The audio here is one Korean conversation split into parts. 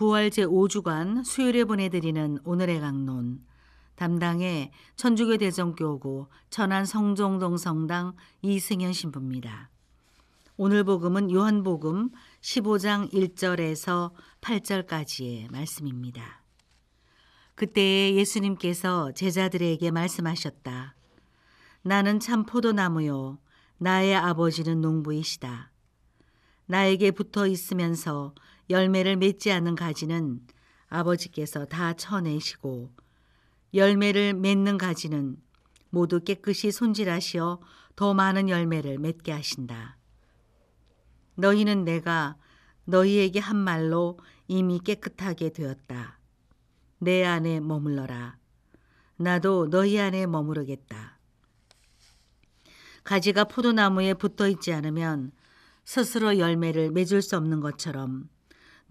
부활 제5주간 수요일에 보내드리는 오늘의 강론 담당의 천주교 대전교구 천안 성종동 성당 이승현 신부입니다. 오늘 복음은 요한복음 15장 1절에서 8절까지의 말씀입니다. 그때에 예수님께서 제자들에게 말씀하셨다. 나는 참 포도나무요 나의 아버지는 농부이시다. 나에게 붙어 있으면서 열매를 맺지 않은 가지는 아버지께서 다 쳐내시고 열매를 맺는 가지는 모두 깨끗이 손질하시어 더 많은 열매를 맺게 하신다. 너희는 내가 너희에게 한 말로 이미 깨끗하게 되었다. 내 안에 머물러라. 나도 너희 안에 머무르겠다. 가지가 포도나무에 붙어 있지 않으면 스스로 열매를 맺을 수 없는 것처럼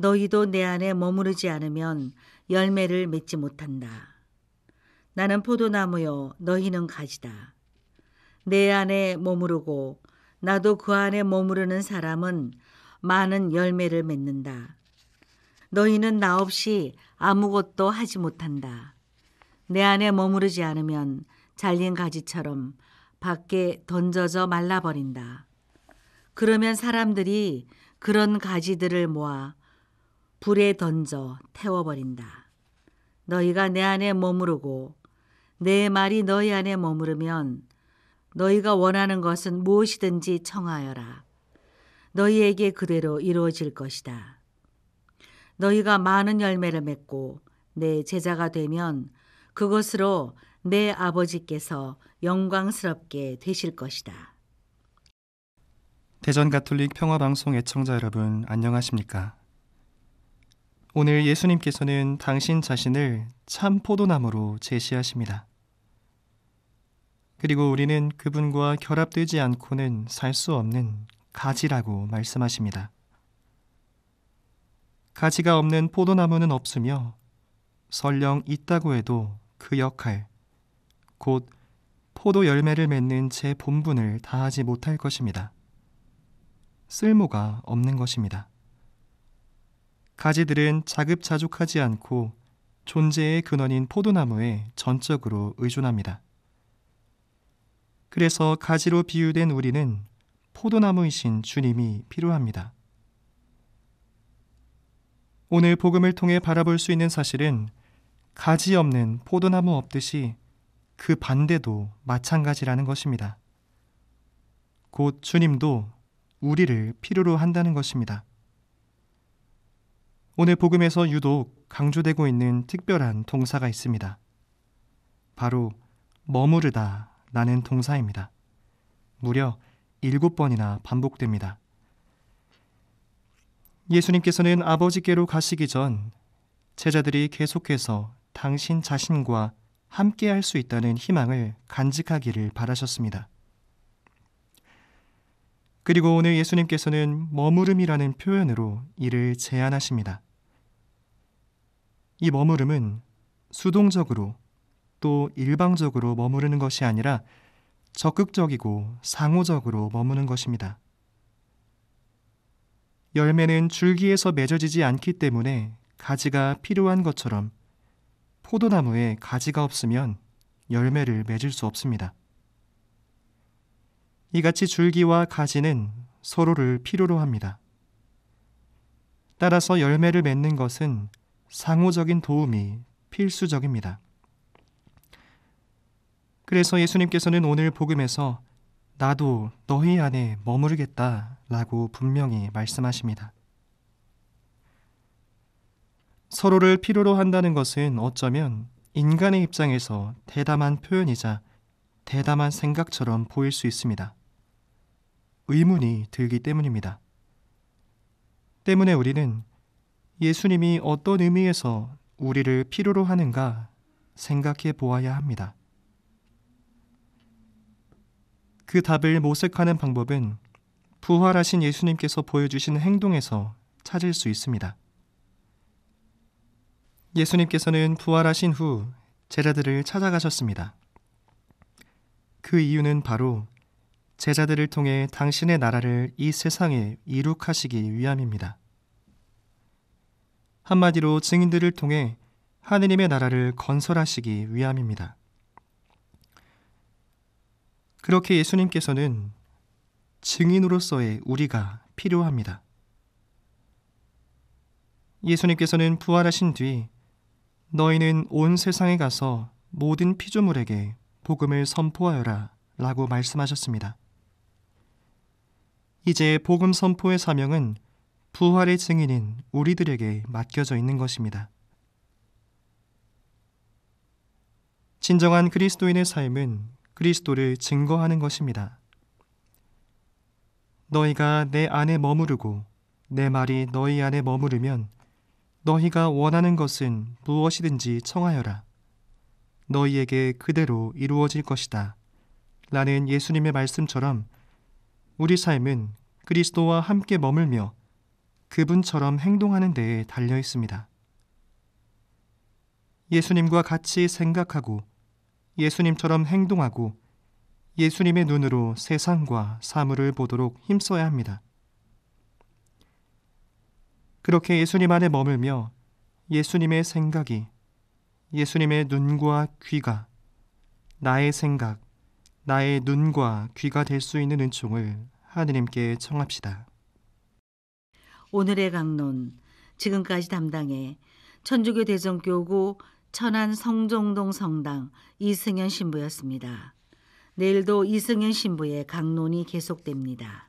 너희도 내 안에 머무르지 않으면 열매를 맺지 못한다. 나는 포도나무요, 너희는 가지다. 내 안에 머무르고 나도 그 안에 머무르는 사람은 많은 열매를 맺는다. 너희는 나 없이 아무것도 하지 못한다. 내 안에 머무르지 않으면 잘린 가지처럼 밖에 던져져 말라버린다. 그러면 사람들이 그런 가지들을 모아 불에 던져 태워버린다. 너희가 내 안에 머무르고 내 말이 너희 안에 머무르면 너희가 원하는 것은 무엇이든지 청하여라. 너희에게 그대로 이루어질 것이다. 너희가 많은 열매를 맺고 내 제자가 되면 그것으로 내 아버지께서 영광스럽게 되실 것이다. 대전 가톨릭 평화방송 애청자 여러분 안녕하십니까? 오늘 예수님께서는 당신 자신을 참 포도나무로 제시하십니다. 그리고 우리는 그분과 결합되지 않고는 살 수 없는 가지라고 말씀하십니다. 가지가 없는 포도나무는 없으며 설령 있다고 해도 그 역할, 곧 포도 열매를 맺는 제 본분을 다하지 못할 것입니다. 쓸모가 없는 것입니다. 가지들은 자급자족하지 않고 존재의 근원인 포도나무에 전적으로 의존합니다. 그래서 가지로 비유된 우리는 포도나무이신 주님이 필요합니다. 오늘 복음을 통해 바라볼 수 있는 사실은 가지 없는 포도나무 없듯이 그 반대도 마찬가지라는 것입니다. 곧 주님도 우리를 필요로 한다는 것입니다. 오늘 복음에서 유독 강조되고 있는 특별한 동사가 있습니다. 바로 머무르다 라는 동사입니다. 무려 일곱 번이나 반복됩니다. 예수님께서는 아버지께로 가시기 전 제자들이 계속해서 당신 자신과 함께 할 수 있다는 희망을 간직하기를 바라셨습니다. 그리고 오늘 예수님께서는 머무름이라는 표현으로 이를 제안하십니다. 이 머무름은 수동적으로 또 일방적으로 머무르는 것이 아니라 적극적이고 상호적으로 머무는 것입니다. 열매는 줄기에서 맺어지지 않기 때문에 가지가 필요한 것처럼 포도나무에 가지가 없으면 열매를 맺을 수 없습니다. 이같이 줄기와 가지는 서로를 필요로 합니다. 따라서 열매를 맺는 것은 상호적인 도움이 필수적입니다. 그래서 예수님께서는 오늘 복음에서 나도 너희 안에 머무르겠다 라고 분명히 말씀하십니다. 서로를 필요로 한다는 것은 어쩌면 인간의 입장에서 대담한 표현이자 대담한 생각처럼 보일 수 있습니다. 의문이 들기 때문입니다. 때문에 우리는 예수님이 어떤 의미에서 우리를 필요로 하는가 생각해 보아야 합니다. 그 답을 모색하는 방법은 부활하신 예수님께서 보여주신 행동에서 찾을 수 있습니다. 예수님께서는 부활하신 후 제자들을 찾아가셨습니다. 그 이유는 바로 제자들을 통해 당신의 나라를 이 세상에 이룩하시기 위함입니다. 한마디로 증인들을 통해 하느님의 나라를 건설하시기 위함입니다. 그렇게 예수님께서는 증인으로서의 우리가 필요합니다. 예수님께서는 부활하신 뒤 너희는 온 세상에 가서 모든 피조물에게 복음을 선포하여라 라고 말씀하셨습니다. 이제 복음 선포의 사명은 부활의 증인인 우리들에게 맡겨져 있는 것입니다. 진정한 그리스도인의 삶은 그리스도를 증거하는 것입니다. 너희가 내 안에 머무르고 내 말이 너희 안에 머무르면 너희가 원하는 것은 무엇이든지 청하여라. 너희에게 그대로 이루어질 것이다. 라는 예수님의 말씀처럼 우리 삶은 그리스도와 함께 머물며 그분처럼 행동하는 데에 달려 있습니다. 예수님과 같이 생각하고 예수님처럼 행동하고 예수님의 눈으로 세상과 사물을 보도록 힘써야 합니다. 그렇게 예수님 안에 머물며 예수님의 생각이 예수님의 눈과 귀가 나의 생각, 나의 눈과 귀가 될 수 있는 은총을 하느님께 청합시다. 오늘의 강론 지금까지 담당해 천주교 대전교구 천안 성종동 성당 이승현 신부였습니다. 내일도 이승현 신부의 강론이 계속됩니다.